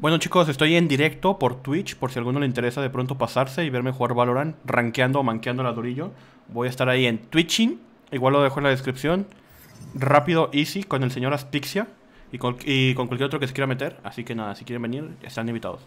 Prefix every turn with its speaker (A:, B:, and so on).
A: Bueno chicos, estoy en directo por Twitch, por si a alguno le interesa de pronto pasarse y verme jugar Valorant, rankeando o manqueando la durillo. Voy a estar ahí en Twitching, igual lo dejo en la descripción. Rápido, easy, con el señor Aspixia y con, y con cualquier otro que se quiera meter. Así que nada, si quieren venir, están invitados.